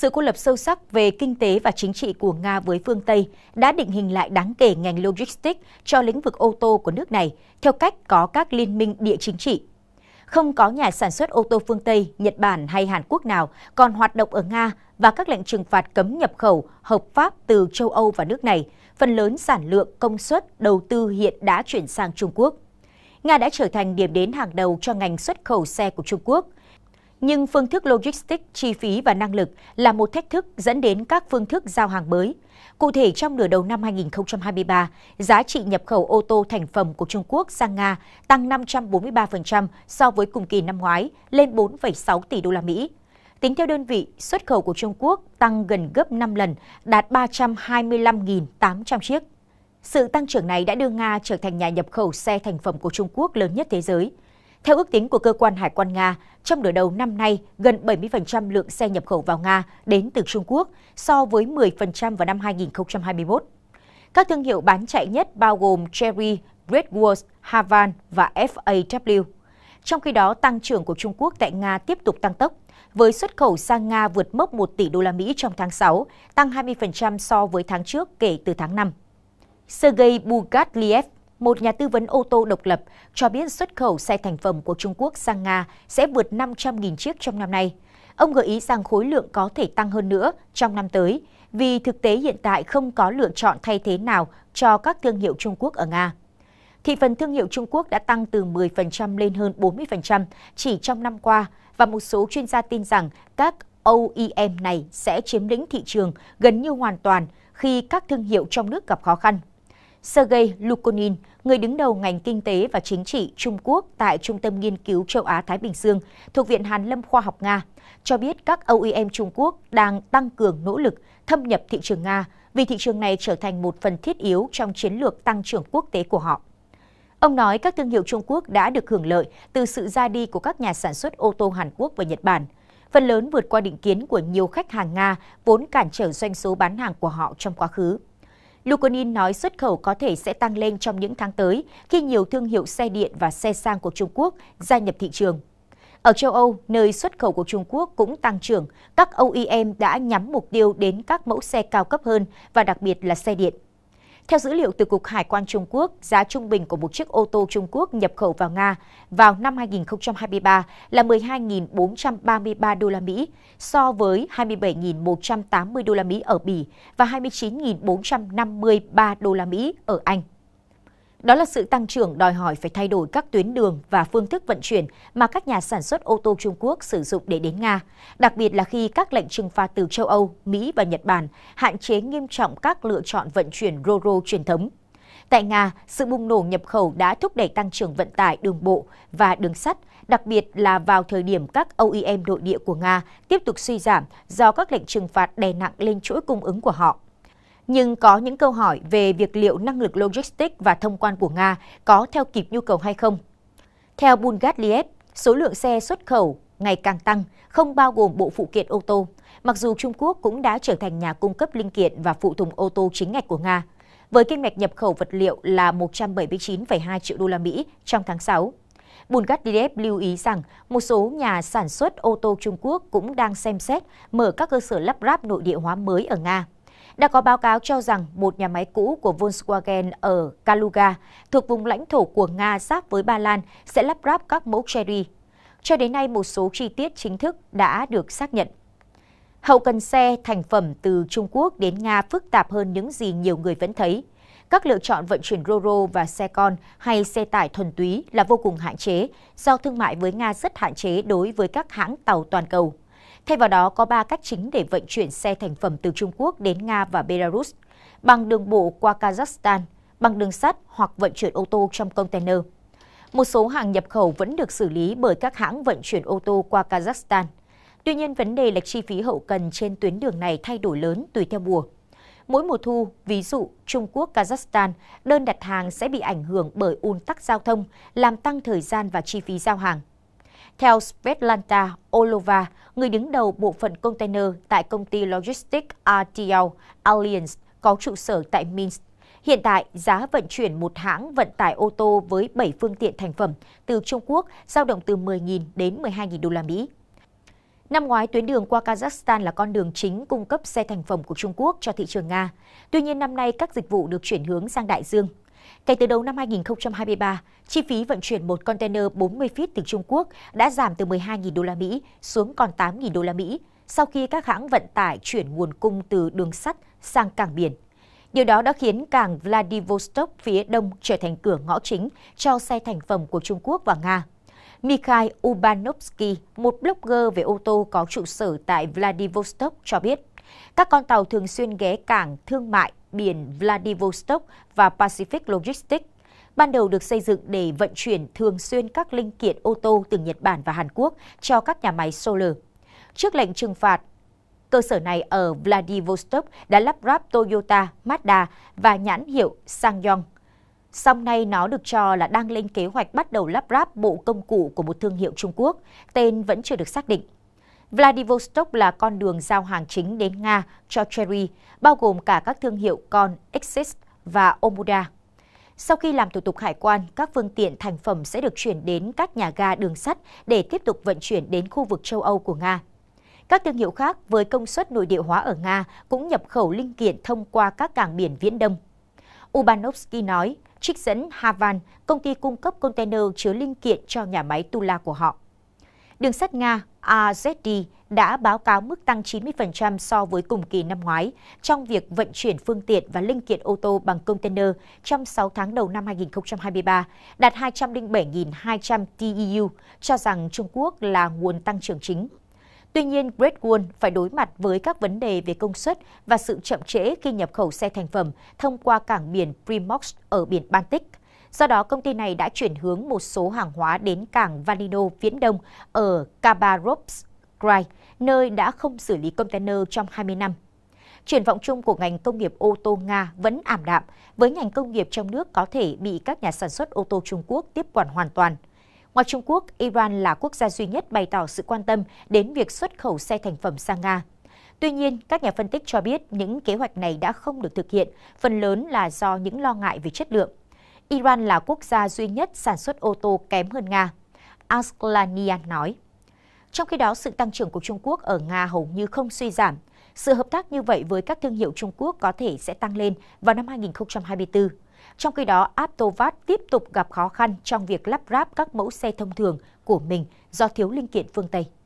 sự cô lập sâu sắc về kinh tế và chính trị của Nga với phương Tây đã định hình lại đáng kể ngành logistics cho lĩnh vực ô tô của nước này theo cách có các liên minh địa chính trị. Không có nhà sản xuất ô tô phương Tây, Nhật Bản hay Hàn Quốc nào còn hoạt động ở Nga và các lệnh trừng phạt cấm nhập khẩu hợp pháp từ châu Âu và nước này, phần lớn sản lượng, công suất, đầu tư hiện đã chuyển sang Trung Quốc. Nga đã trở thành điểm đến hàng đầu cho ngành xuất khẩu xe của Trung Quốc – nhưng phương thức logistics, chi phí và năng lực là một thách thức dẫn đến các phương thức giao hàng mới. Cụ thể, trong nửa đầu năm 2023, giá trị nhập khẩu ô tô thành phẩm của Trung Quốc sang Nga tăng 543% so với cùng kỳ năm ngoái, lên 4,6 tỷ đô la Mỹ. Tính theo đơn vị, xuất khẩu của Trung Quốc tăng gần gấp 5 lần, đạt 325.800 chiếc. Sự tăng trưởng này đã đưa Nga trở thành nhà nhập khẩu xe thành phẩm của Trung Quốc lớn nhất thế giới – theo ước tính của cơ quan hải quan Nga, trong nửa đầu năm nay, gần 70% lượng xe nhập khẩu vào Nga đến từ Trung Quốc so với 10% vào năm 2021. Các thương hiệu bán chạy nhất bao gồm Cherry, Redwoods, Havan và FAW. Trong khi đó, tăng trưởng của Trung Quốc tại Nga tiếp tục tăng tốc, với xuất khẩu sang Nga vượt mốc 1 tỷ đô la Mỹ trong tháng 6, tăng 20% so với tháng trước kể từ tháng 5. Sergei Bugatliev, một nhà tư vấn ô tô độc lập, cho biết xuất khẩu xe thành phẩm của Trung Quốc sang Nga sẽ vượt 500.000 chiếc trong năm nay. Ông gợi ý rằng khối lượng có thể tăng hơn nữa trong năm tới, vì thực tế hiện tại không có lựa chọn thay thế nào cho các thương hiệu Trung Quốc ở Nga. Thị phần thương hiệu Trung Quốc đã tăng từ 10% lên hơn 40% chỉ trong năm qua và một số chuyên gia tin rằng các OEM này sẽ chiếm lĩnh thị trường gần như hoàn toàn khi các thương hiệu trong nước gặp khó khăn. Sergei Lukonin, người đứng đầu ngành kinh tế và chính trị Trung Quốc tại Trung tâm Nghiên cứu Châu Á-Thái Bình Dương thuộc Viện Hàn Lâm Khoa học Nga, cho biết các OEM Trung Quốc đang tăng cường nỗ lực thâm nhập thị trường Nga vì thị trường này trở thành một phần thiết yếu trong chiến lược tăng trưởng quốc tế của họ. Ông nói các thương hiệu Trung Quốc đã được hưởng lợi từ sự ra đi của các nhà sản xuất ô tô Hàn Quốc và Nhật Bản, phần lớn vượt qua định kiến của nhiều khách hàng Nga vốn cản trở doanh số bán hàng của họ trong quá khứ. Lukonin nói xuất khẩu có thể sẽ tăng lên trong những tháng tới khi nhiều thương hiệu xe điện và xe sang của Trung Quốc gia nhập thị trường. Ở châu Âu, nơi xuất khẩu của Trung Quốc cũng tăng trưởng, các OEM đã nhắm mục tiêu đến các mẫu xe cao cấp hơn và đặc biệt là xe điện. Theo dữ liệu từ Cục Hải quan Trung Quốc, giá trung bình của một chiếc ô tô Trung Quốc nhập khẩu vào Nga vào năm 2023 là 12.433 đô la Mỹ, so với 27.180 đô la Mỹ ở Bỉ và 29.453 đô la Mỹ ở Anh. Đó là sự tăng trưởng đòi hỏi phải thay đổi các tuyến đường và phương thức vận chuyển mà các nhà sản xuất ô tô Trung Quốc sử dụng để đến Nga, đặc biệt là khi các lệnh trừng phạt từ châu Âu, Mỹ và Nhật Bản hạn chế nghiêm trọng các lựa chọn vận chuyển RoRo truyền thống. Tại Nga, sự bùng nổ nhập khẩu đã thúc đẩy tăng trưởng vận tải đường bộ và đường sắt, đặc biệt là vào thời điểm các OEM nội địa của Nga tiếp tục suy giảm do các lệnh trừng phạt đè nặng lên chuỗi cung ứng của họ nhưng có những câu hỏi về việc liệu năng lực logistics và thông quan của Nga có theo kịp nhu cầu hay không. Theo Bulgatliev, số lượng xe xuất khẩu ngày càng tăng, không bao gồm bộ phụ kiện ô tô, mặc dù Trung Quốc cũng đã trở thành nhà cung cấp linh kiện và phụ tùng ô tô chính ngạch của Nga, với kim ngạch nhập khẩu vật liệu là 179,2 triệu đô la Mỹ trong tháng 6. Bulgatliev lưu ý rằng một số nhà sản xuất ô tô Trung Quốc cũng đang xem xét mở các cơ sở lắp ráp nội địa hóa mới ở Nga đã có báo cáo cho rằng một nhà máy cũ của Volkswagen ở Kaluga thuộc vùng lãnh thổ của Nga giáp với Ba Lan sẽ lắp ráp các mẫu Chery. Cho đến nay, một số chi tiết chính thức đã được xác nhận. Hậu cần xe thành phẩm từ Trung Quốc đến Nga phức tạp hơn những gì nhiều người vẫn thấy. Các lựa chọn vận chuyển Roro và xe con hay xe tải thuần túy là vô cùng hạn chế do thương mại với Nga rất hạn chế đối với các hãng tàu toàn cầu. Thay vào đó, có 3 cách chính để vận chuyển xe thành phẩm từ Trung Quốc đến Nga và Belarus, bằng đường bộ qua Kazakhstan, bằng đường sắt hoặc vận chuyển ô tô trong container. Một số hàng nhập khẩu vẫn được xử lý bởi các hãng vận chuyển ô tô qua Kazakhstan. Tuy nhiên, vấn đề là chi phí hậu cần trên tuyến đường này thay đổi lớn tùy theo mùa. Mỗi mùa thu, ví dụ Trung Quốc, Kazakhstan, đơn đặt hàng sẽ bị ảnh hưởng bởi ùn tắc giao thông, làm tăng thời gian và chi phí giao hàng. Theo Svetlana Olova, người đứng đầu bộ phận container tại công ty Logistics RTL Alliance có trụ sở tại Minsk, hiện tại giá vận chuyển một hãng vận tải ô tô với 7 phương tiện thành phẩm từ Trung Quốc giao động từ 10.000 đến 12.000 đô la Mỹ. Năm ngoái, tuyến đường qua Kazakhstan là con đường chính cung cấp xe thành phẩm của Trung Quốc cho thị trường Nga. Tuy nhiên năm nay, các dịch vụ được chuyển hướng sang đại dương. Kể từ đầu năm 2023, chi phí vận chuyển một container 40 feet từ Trung Quốc đã giảm từ 12.000 đô la Mỹ xuống còn 8.000 đô la Mỹ sau khi các hãng vận tải chuyển nguồn cung từ đường sắt sang cảng biển. Điều đó đã khiến cảng Vladivostok phía đông trở thành cửa ngõ chính cho xe thành phẩm của Trung Quốc và Nga. Mikhail Ubanovsky, một blogger về ô tô có trụ sở tại Vladivostok cho biết, các con tàu thường xuyên ghé cảng thương mại biển Vladivostok và Pacific Logistics, ban đầu được xây dựng để vận chuyển thường xuyên các linh kiện ô tô từ Nhật Bản và Hàn Quốc cho các nhà máy solar. Trước lệnh trừng phạt, cơ sở này ở Vladivostok đã lắp ráp Toyota, Mazda và nhãn hiệu Sangyong. Song nay nó được cho là đang lên kế hoạch bắt đầu lắp ráp bộ công cụ của một thương hiệu Trung Quốc, tên vẫn chưa được xác định. Vladivostok là con đường giao hàng chính đến Nga cho Cherry, bao gồm cả các thương hiệu con Exis và Omoda. Sau khi làm thủ tục hải quan, các phương tiện thành phẩm sẽ được chuyển đến các nhà ga đường sắt để tiếp tục vận chuyển đến khu vực châu Âu của Nga. Các thương hiệu khác với công suất nội địa hóa ở Nga cũng nhập khẩu linh kiện thông qua các cảng biển Viễn Đông. Ubanovsky nói, trích dẫn Havan, công ty cung cấp container chứa linh kiện cho nhà máy Tula của họ. Đường sắt Nga AZD đã báo cáo mức tăng 90% so với cùng kỳ năm ngoái trong việc vận chuyển phương tiện và linh kiện ô tô bằng container trong 6 tháng đầu năm 2023, đạt 207.200 TEU, cho rằng Trung Quốc là nguồn tăng trưởng chính. Tuy nhiên, Great Wall phải đối mặt với các vấn đề về công suất và sự chậm trễ khi nhập khẩu xe thành phẩm thông qua cảng biển Primox ở biển Baltic – Do đó, công ty này đã chuyển hướng một số hàng hóa đến cảng Valino Viễn Đông ở Khabarovsk, nơi đã không xử lý container trong 20 năm. Triển vọng chung của ngành công nghiệp ô tô Nga vẫn ảm đạm, với ngành công nghiệp trong nước có thể bị các nhà sản xuất ô tô Trung Quốc tiếp quản hoàn toàn. Ngoài Trung Quốc, Iran là quốc gia duy nhất bày tỏ sự quan tâm đến việc xuất khẩu xe thành phẩm sang Nga. Tuy nhiên, các nhà phân tích cho biết những kế hoạch này đã không được thực hiện, phần lớn là do những lo ngại về chất lượng. Iran là quốc gia duy nhất sản xuất ô tô kém hơn Nga. Asklanian nói. Trong khi đó, sự tăng trưởng của Trung Quốc ở Nga hầu như không suy giảm. Sự hợp tác như vậy với các thương hiệu Trung Quốc có thể sẽ tăng lên vào năm 2024. Trong khi đó, Aptovat tiếp tục gặp khó khăn trong việc lắp ráp các mẫu xe thông thường của mình do thiếu linh kiện phương Tây.